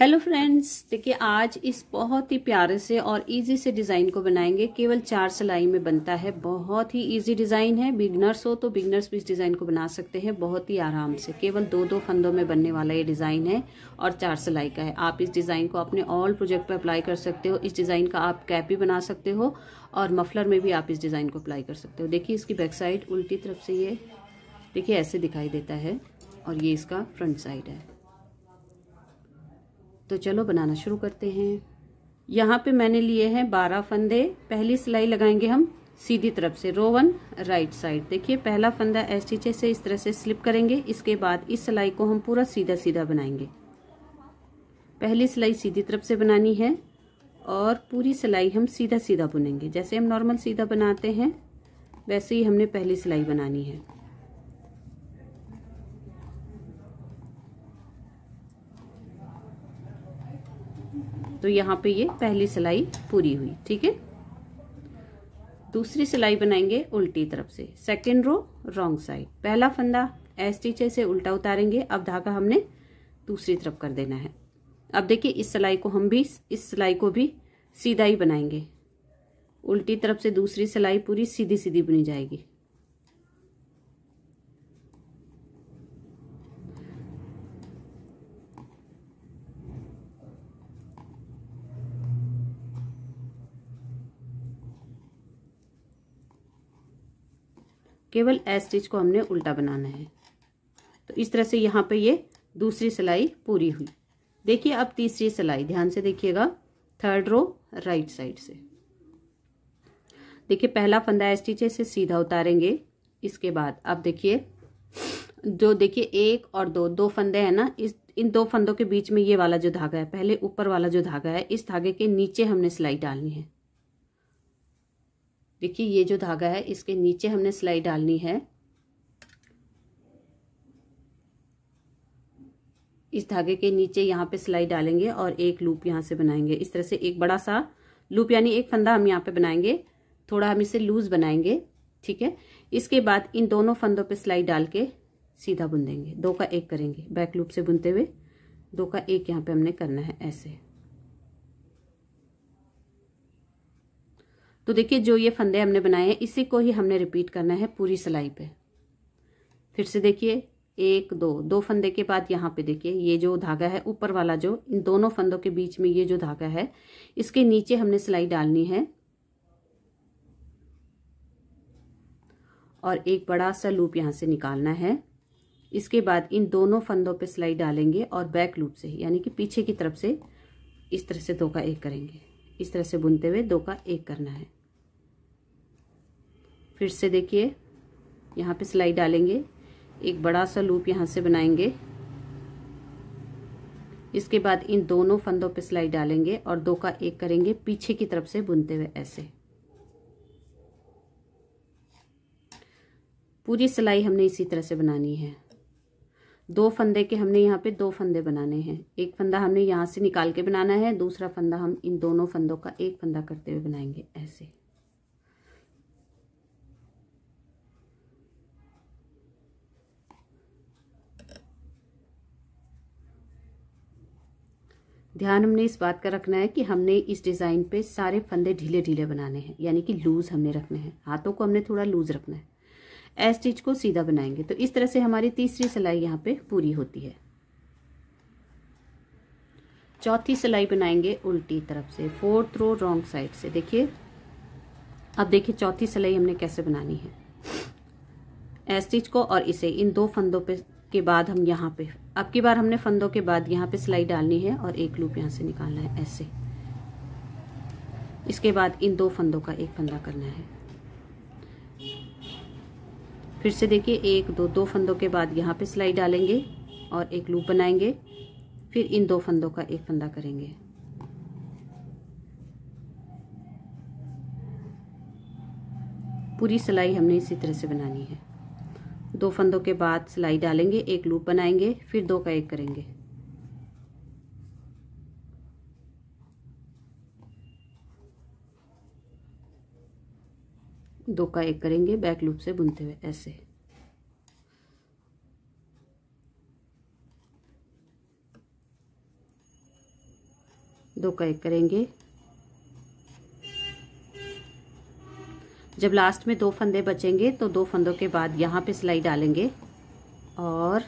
hello friends देखिए आज इस बहुत ही प्यारे से और इजी से डिज़ाइन को बनाएंगे केवल चार सिलाई में बनता है बहुत ही इजी डिज़ाइन है बिगनर्स हो तो बिगनर्स भी इस डिज़ाइन को बना सकते हैं बहुत ही आराम से केवल दो दो फंदों में बनने वाला ये डिज़ाइन है और चार सिलाई का है आप इस डिज़ाइन को अपने ऑल प्रोजेक्ट पर अप्लाई कर सकते हो इस डिज़ाइन का आप कैप भी बना सकते हो और मफलर में भी आप इस डिज़ाइन को अप्लाई कर सकते हो देखिए इसकी बैक साइड उल्टी तरफ से ये देखिए ऐसे दिखाई देता है और ये इसका फ्रंट साइड है तो चलो बनाना शुरू करते हैं यहाँ पे मैंने लिए हैं बारह फंदे पहली सिलाई लगाएंगे हम सीधी तरफ से रो वन राइट साइड देखिए पहला फंदा एस टीचे से इस तरह से स्लिप करेंगे इसके बाद इस सिलाई को हम पूरा सीधा सीधा बनाएंगे पहली सिलाई सीधी तरफ से बनानी है और पूरी सिलाई हम सीधा सीधा बुनेंगे जैसे हम नॉर्मल सीधा बनाते हैं वैसे ही हमने पहली सिलाई बनानी है तो यहाँ पे ये पहली सिलाई पूरी हुई ठीक है दूसरी सिलाई बनाएंगे उल्टी तरफ से सेकेंड रो रॉन्ग साइड पहला फंदा एस टीचे से उल्टा उतारेंगे अब धागा हमने दूसरी तरफ कर देना है अब देखिए इस सिलाई को हम भी इस सिलाई को भी सीधा ही बनाएंगे उल्टी तरफ से दूसरी सिलाई पूरी सीधी सीधी बुनी जाएगी केवल ए स्टिच को हमने उल्टा बनाना है तो इस तरह से यहाँ पे ये दूसरी सिलाई पूरी हुई देखिए अब तीसरी सिलाई ध्यान से देखिएगा थर्ड रो राइट साइड से देखिए पहला फंदा स्टिच इसे सीधा उतारेंगे इसके बाद अब देखिए जो देखिए एक और दो दो फंदे हैं ना इस इन दो फंदों के बीच में ये वाला जो धागा है पहले ऊपर वाला जो धागा है इस धागे के नीचे हमने सिलाई डालनी है देखिए ये जो धागा है इसके नीचे हमने सिलाई डालनी है इस धागे के नीचे यहाँ पे सिलाई डालेंगे और एक लूप यहाँ से बनाएंगे इस तरह से एक बड़ा सा लूप यानी एक फंदा हम यहाँ पे बनाएंगे थोड़ा हम इसे लूज बनाएंगे ठीक है इसके बाद इन दोनों फंदों पे सिलाई डाल के सीधा बुन देंगे दो का एक करेंगे बैक लूप से बुनते हुए दो का एक यहाँ पे हमने करना है ऐसे तो देखिए जो ये फंदे हमने बनाए हैं इसी को ही हमने रिपीट करना है पूरी सिलाई पे फिर से देखिए एक दो दो फंदे के बाद यहाँ पे देखिए ये जो धागा है ऊपर वाला जो इन दोनों फंदों के बीच में ये जो धागा है इसके नीचे हमने सिलाई डालनी है और एक बड़ा सा लूप यहाँ से निकालना है इसके बाद इन दोनों फंदों पे सिलाई डालेंगे और बैक लूप से यानी कि पीछे की तरफ से इस तरह से धोखा एक करेंगे इस तरह से बुनते हुए दो का एक करना है फिर से देखिए यहाँ पे सिलाई डालेंगे एक बड़ा सा लूप यहाँ से बनाएंगे इसके बाद इन दोनों फंदों पे सिलाई डालेंगे और दो का एक करेंगे पीछे की तरफ से बुनते हुए ऐसे पूरी सिलाई हमने इसी तरह से बनानी है दो फंदे के हमने यहाँ पे दो फंदे बनाने हैं एक फंदा हमने यहाँ से निकाल के बनाना है दूसरा फंदा हम इन दोनों फंदों का एक फंदा करते हुए बनाएंगे ऐसे ध्यान हमने इस बात का रखना है कि हमने इस डिज़ाइन पे सारे फंदे ढीले ढीले बनाने हैं यानी कि लूज़ हमने रखने हैं हाथों को हमने थोड़ा लूज़ रखना है ए स्टिच को सीधा बनाएंगे तो इस तरह से हमारी तीसरी सिलाई यहाँ पे पूरी होती है चौथी सिलाई बनाएंगे उल्टी तरफ से फोर्थ रो रॉन्ग साइड से देखिए अब देखिए चौथी सिलाई हमने कैसे बनानी है ए स्टिच को और इसे इन दो फंदों पे के बाद हम यहाँ पे अब की बार हमने फंदों के बाद यहाँ पे सिलाई डालनी है और एक लूप यहाँ से निकालना है ऐसे इसके बाद इन दो फंदों का एक फंदा करना है फिर से देखिए एक दो दो फंदों के बाद यहाँ पे सिलाई डालेंगे और एक लूप बनाएंगे फिर इन दो फंदों का एक फंदा करेंगे पूरी सिलाई हमने इसी तरह से बनानी है दो फंदों के बाद सिलाई डालेंगे एक लूप बनाएंगे फिर दो का एक करेंगे दो का एक करेंगे बैक लूप से बुनते हुए ऐसे दो का एक करेंगे जब लास्ट में दो फंदे बचेंगे तो दो फंदों के बाद यहाँ पे सिलाई डालेंगे और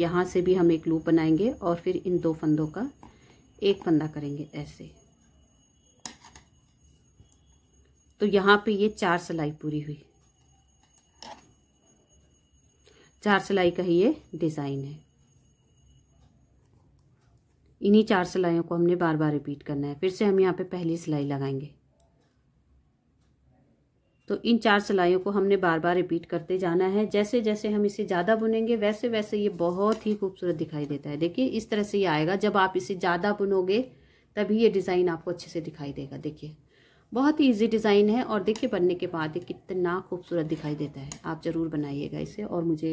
यहाँ से भी हम एक लूप बनाएंगे और फिर इन दो फंदों का एक फंदा करेंगे ऐसे तो यहाँ पे ये चार सिलाई पूरी हुई चार सिलाई का ही ये डिज़ाइन है इन्हीं चार सिलाइयों को हमने बार बार रिपीट करना है फिर से हम यहाँ पे पहली सिलाई लगाएंगे तो इन चार सिलाइयों को हमने बार बार रिपीट करते जाना है जैसे जैसे हम इसे ज़्यादा बुनेंगे वैसे वैसे ये बहुत ही खूबसूरत दिखाई देता है देखिए इस तरह से ये आएगा जब आप इसे ज़्यादा बुनोगे तभी ये डिज़ाइन आपको अच्छे से दिखाई देगा देखिए बहुत ही इजी डिज़ाइन है और देखिए बनने के बाद ये कितना खूबसूरत दिखाई देता है आप ज़रूर बनाइएगा इसे और मुझे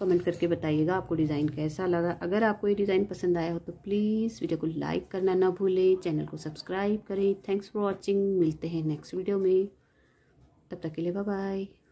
कमेंट करके बताइएगा आपको डिज़ाइन कैसा लगा अगर आपको ये डिज़ाइन पसंद आया हो तो प्लीज़ वीडियो को लाइक करना ना भूलें चैनल को सब्सक्राइब करें थैंक्स फॉर वॉचिंग मिलते हैं नेक्स्ट वीडियो में तब तक के लिए बाय बाय